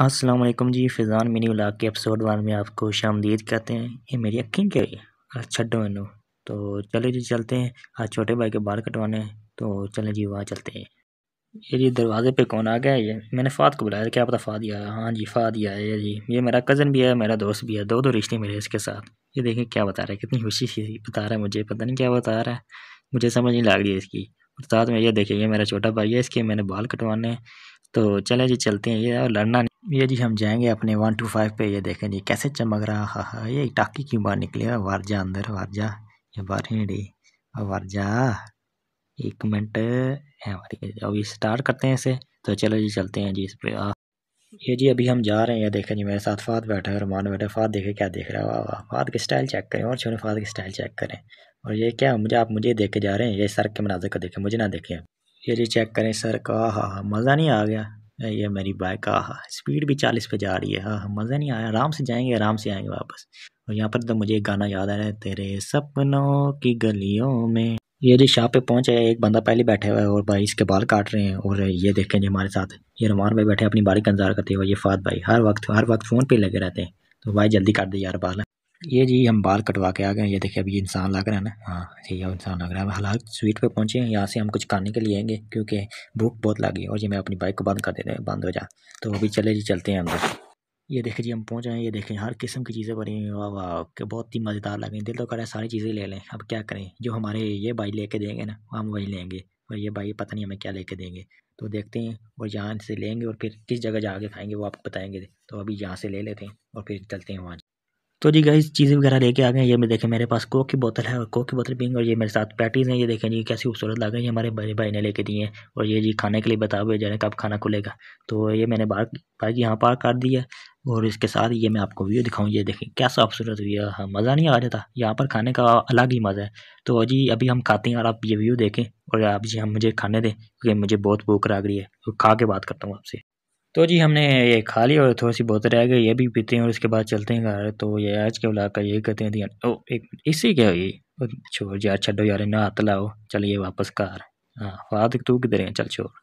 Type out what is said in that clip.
असलम जी फिजान mini vlog के एपिसोड वन में आपको शामदीद कहते हैं ये मेरी अखीन क्या है छो मैनू तो चले जी चलते हैं आज छोटे भाई के बाल कटवाने हैं तो चलें जी वहाँ चलते हैं ये जी दरवाजे पे कौन आ गया है ये मैंने फाद को बुलाया क्या पता फ़ाद आया हाँ जी फाद ही आया जी ये मेरा कज़न भी है मेरा दोस्त भी है दो दो रिश्ते मेरे इसके साथ ये देखें क्या बता रहा है कितनी खुशी सी बता रहा है मुझे पता नहीं क्या बता रहा है मुझे समझ नहीं लग रही है इसकी साथ में ये देखिए ये मेरा छोटा भाई है इसके मैंने बाल कटवाने हैं तो चले जी चलते हैं ये और लड़ना ये जी हम जाएंगे अपने वन टू फाइव पे ये देखें जी कैसे चमक रहा हा हा ये टाकी क्यों बाहर निकली है वारजा अंदर वारजा ये बाहर ही नहीं वारजा एक मिनट अभी स्टार्ट करते हैं इसे तो चलो जी चलते हैं जी इस पर ये जी अभी हम जा रहे हैं ये देखें जी मेरे साथ फाद बैठे हैं रमान बैठा फात देखे क्या देख रहा है वाह वाह फाद की स्टाइल चेक करें और छोटे फात की स्टाइल चेक करें और ये क्या मुझे आप मुझे देख के जा रहे हैं ये सर के मनाजर को देखें मुझे ना देखें ये जी चेक करें सर का हाँ हाँ मज़ा नहीं आ गया ये मेरी बाइक आ स्पीड भी चालीस पे जा रही है हाँ मज़ा नहीं आया आराम से जाएंगे आराम से आएंगे वापस और यहाँ पर तो मुझे एक गाना याद आ रहा है तेरे सपनों की गलियों में ये जो शॉप पे पहुँचे एक बंदा पहले बैठा हुआ है और भाई इसके बाल काट रहे हैं और ये देखें जी हमारे साथ ये रमान भाई बैठे अपनी बारी का इंतजार करते हुए ये फात भाई हर वक्त हर वक्त फ़ोन पर लगे रहते हैं तो भाई जल्दी काट दे यार बाल ये जी हम बाल कटवा के आ गए ये देखिए अभी इंसान लग रहा है ना हाँ है इंसान लग रहा है हालात स्वीट पे पहुँचे हैं यहाँ से हम कुछ खाने के लिए आएंगे क्योंकि भूख बहुत लगी और ये मैं अपनी बाइक को बंद कर दे हैं बंद हो जा तो अभी चले जी चलते हैं अंदर ये देखिए जी हम पहुँच हैं ये देखें हर किस्म की चीज़ें बनी हुई वाह वाह के बहुत ही मज़ेदार लगें दिल तो कर सारी चीज़ें ले लें अब क्या करें जो हमारे ये भाई ले देंगे ना हम वही लेंगे और ये भाई पता नहीं हमें क्या लेके देंगे तो देखते हैं और यहाँ से लेंगे और फिर किस जगह जाके खाएंगे वो आपको बताएंगे तो अभी यहाँ से ले लेते हैं और फिर चलते हैं वहाँ तो जी गाइस चीज़ें वगैरह लेके आ गए ये मैं देखें मेरे पास कोक की बोतल है और कोक की बोतल पिंग और ये मेरे साथ पैटीज़ हैं ये देखें जी कैसी खूबसूरत लगा ये हमारे बड़े भाई ने लेके दिए हैं और ये जी खाने के लिए बता हुए जाने कब खाना खुलेगा तो ये मैंने बाहर बाइक यहाँ पार्क कर दी है और इसके साथ ये मैं आपको व्यू दिखाऊँ ये देखें कैसा खूबसूरत व्यू है हाँ, मज़ा नहीं आ जाता यहाँ पर खाने का अलग ही मज़ा है तो जी अभी हम खाते हैं और आप ये व्यू देखें और आप जी हम मुझे खाने दें क्योंकि मुझे बहुत भूख लग रही है तो खा के बात करता हूँ आपसे तो जी हमने ये खा लिया और थोड़ी सी बहुत रह गई ये भी पीते हैं और इसके बाद चलते हैं घर तो ये आज के बुला का यही कहते हैं ध्यान ओ एक इसी क्या हुई छोड़ यार छो यार ना हाथ लाओ चलिए वापस घर हाँ हाथ तू किधर है चल छोड़